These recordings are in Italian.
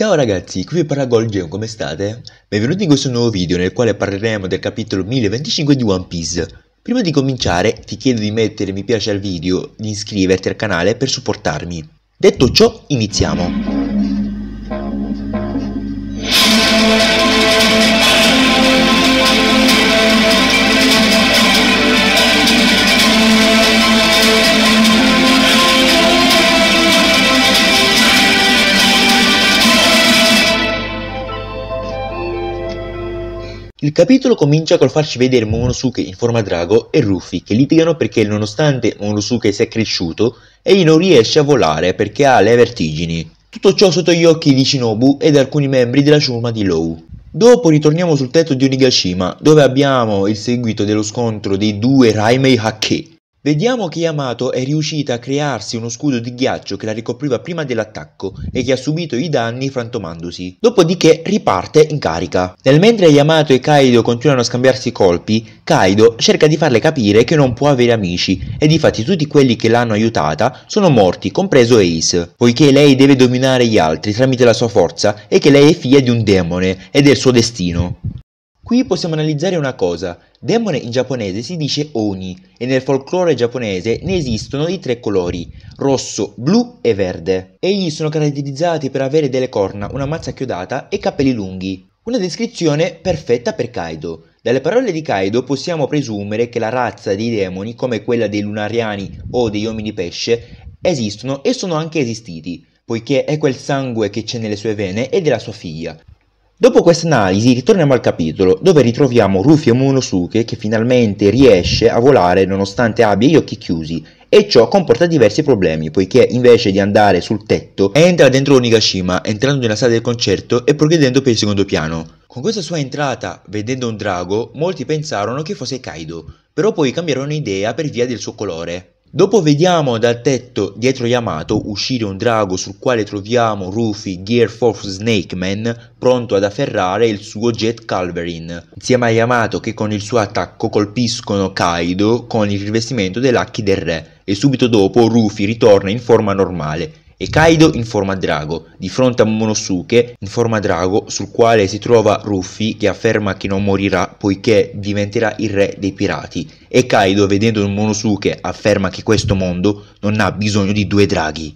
Ciao ragazzi, qui vi parla Golgeo, come state? Benvenuti in questo nuovo video nel quale parleremo del capitolo 1025 di One Piece. Prima di cominciare ti chiedo di mettere mi piace al video, di iscriverti al canale per supportarmi. Detto ciò, iniziamo! Il capitolo comincia col farci vedere Momonosuke in forma drago e Ruffy che litigano perché nonostante Momonosuke sia cresciuto, egli non riesce a volare perché ha le vertigini. Tutto ciò sotto gli occhi di Shinobu ed alcuni membri della ciurma di Low. Dopo ritorniamo sul tetto di Onigashima, dove abbiamo il seguito dello scontro dei due Raimei Hake, Vediamo che Yamato è riuscita a crearsi uno scudo di ghiaccio che la ricopriva prima dell'attacco e che ha subito i danni frantumandosi. Dopodiché riparte in carica. Nel mentre Yamato e Kaido continuano a scambiarsi colpi, Kaido cerca di farle capire che non può avere amici e di fatti tutti quelli che l'hanno aiutata sono morti, compreso Ace, poiché lei deve dominare gli altri tramite la sua forza e che lei è figlia di un demone ed è il suo destino. Qui possiamo analizzare una cosa, demone in giapponese si dice Oni e nel folklore giapponese ne esistono i tre colori, rosso, blu e verde. Egli sono caratterizzati per avere delle corna, una mazza chiodata e capelli lunghi. Una descrizione perfetta per Kaido. Dalle parole di Kaido possiamo presumere che la razza dei demoni, come quella dei lunariani o degli uomini pesce, esistono e sono anche esistiti, poiché è quel sangue che c'è nelle sue vene e della sua figlia, Dopo questa analisi ritorniamo al capitolo, dove ritroviamo Rufio Monosuke che finalmente riesce a volare nonostante abbia gli occhi chiusi e ciò comporta diversi problemi poiché invece di andare sul tetto entra dentro Onigashima entrando nella sala del concerto e progredendo per il secondo piano. Con questa sua entrata vedendo un drago molti pensarono che fosse Kaido, però poi cambiarono idea per via del suo colore. Dopo vediamo dal tetto dietro Yamato uscire un drago sul quale troviamo Rufy Gear Force Snake Man pronto ad afferrare il suo Jet Calverin, insieme a Yamato che con il suo attacco colpiscono Kaido con il rivestimento dei lacchi del re e subito dopo Rufy ritorna in forma normale e Kaido in forma drago, di fronte a Monosuke in forma drago sul quale si trova Ruffy che afferma che non morirà poiché diventerà il re dei pirati e Kaido vedendo Monosuke afferma che questo mondo non ha bisogno di due draghi.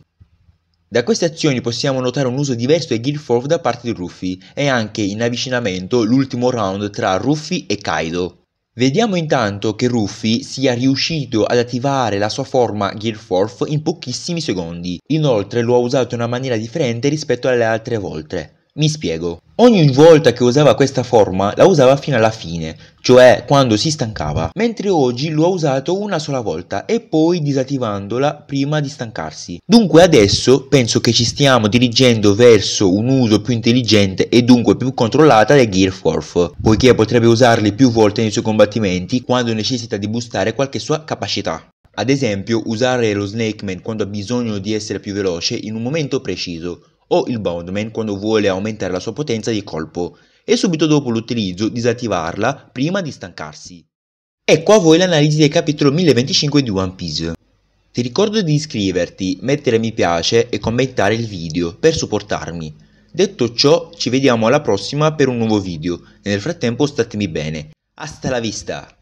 Da queste azioni possiamo notare un uso diverso di Guilford da parte di Ruffy e anche in avvicinamento l'ultimo round tra Ruffy e Kaido. Vediamo intanto che Ruffy sia riuscito ad attivare la sua forma Gearforth in pochissimi secondi, inoltre lo ha usato in una maniera differente rispetto alle altre volte. Mi spiego. Ogni volta che usava questa forma la usava fino alla fine, cioè quando si stancava, mentre oggi lo ha usato una sola volta e poi disattivandola prima di stancarsi. Dunque adesso penso che ci stiamo dirigendo verso un uso più intelligente e dunque più controllata del Gearforth, poiché potrebbe usarli più volte nei suoi combattimenti quando necessita di boostare qualche sua capacità. Ad esempio, usare lo Snake Man quando ha bisogno di essere più veloce in un momento preciso, o il Bondman quando vuole aumentare la sua potenza di colpo e subito dopo l'utilizzo disattivarla prima di stancarsi. Ecco a voi l'analisi del capitolo 1025 di One Piece. Ti ricordo di iscriverti, mettere mi piace e commentare il video per supportarmi. Detto ciò, ci vediamo alla prossima per un nuovo video. Nel frattempo statemi bene. Hasta la vista!